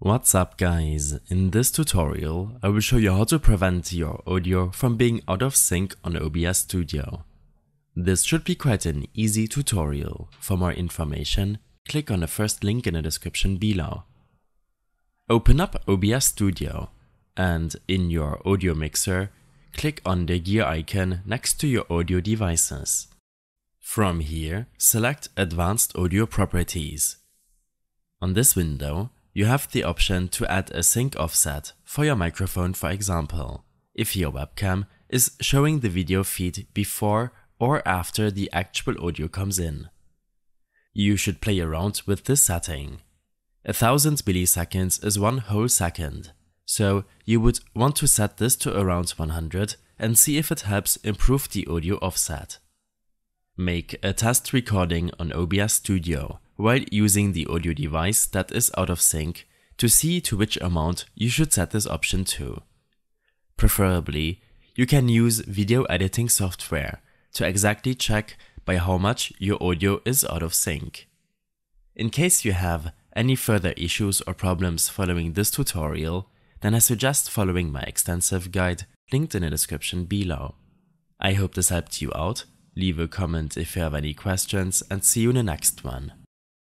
What's up guys, in this tutorial I will show you how to prevent your audio from being out of sync on OBS Studio. This should be quite an easy tutorial. For more information, click on the first link in the description below. Open up OBS Studio and in your audio mixer, click on the gear icon next to your audio devices. From here, select Advanced Audio Properties. On this window, you have the option to add a sync offset for your microphone for example, if your webcam is showing the video feed before or after the actual audio comes in. You should play around with this setting. A thousand milliseconds is one whole second, so you would want to set this to around 100 and see if it helps improve the audio offset. Make a test recording on OBS Studio while using the audio device that is out of sync to see to which amount you should set this option to. Preferably, you can use video editing software to exactly check by how much your audio is out of sync. In case you have any further issues or problems following this tutorial, then I suggest following my extensive guide linked in the description below. I hope this helped you out. Leave a comment if you have any questions and see you in the next one.